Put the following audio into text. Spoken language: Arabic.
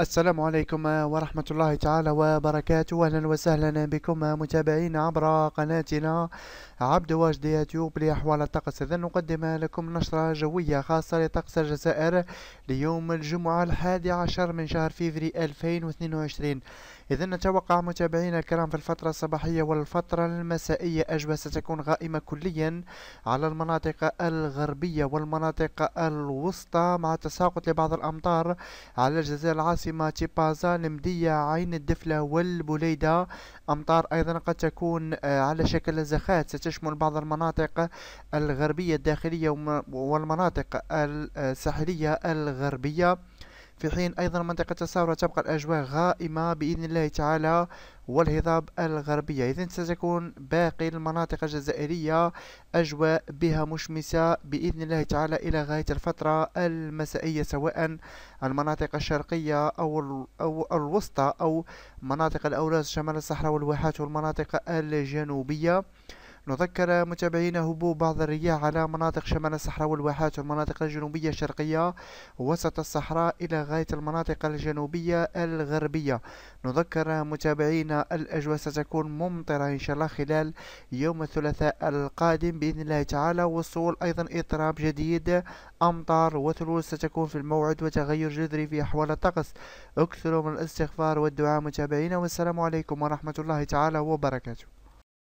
السلام عليكم ورحمة الله تعالى وبركاته أهلا وسهلا بكم متابعين عبر قناتنا عبد واجد يوتيوب لأحوال الطقس إذا نقدم لكم نشرة جوية خاصة لطقس الجزائر ليوم الجمعة الحادي عشر من شهر فيفري 2022 إذا نتوقع متابعينا الكرام في الفترة الصباحية والفترة المسائية أجواء ستكون غائمة كليا على المناطق الغربية والمناطق الوسطى مع تساقط لبعض الأمطار على الجزائر العاصمة في ماتشي بازا لمدية عين الدفلة والبليدة أمطار أيضا قد تكون آه، على شكل زخات ستشمل بعض المناطق الغربية الداخلية والمناطق آه، الساحلية الغربية في حين أيضا منطقة الثورة تبقى الأجواء غائمة بإذن الله تعالى والهضاب الغربية إذا ستكون باقي المناطق الجزائرية أجواء بها مشمسة بإذن الله تعالى إلى غاية الفترة المسائية سواء المناطق الشرقية أو, أو الوسطى أو مناطق الأوراس شمال الصحراء والواحات والمناطق الجنوبية نذكر متابعينا هبوب بعض الرياح على مناطق شمال الصحراء والواحات والمناطق الجنوبية الشرقية وسط الصحراء إلى غاية المناطق الجنوبية الغربية نذكر متابعينا الأجواء ستكون ممطرة إن شاء الله خلال يوم الثلاثاء القادم بإذن الله تعالى وصول أيضا إضطراب جديد أمطار وثلوج ستكون في الموعد وتغير جذري في أحوال الطقس اكثروا من الاستغفار والدعاء متابعينا والسلام عليكم ورحمة الله تعالى وبركاته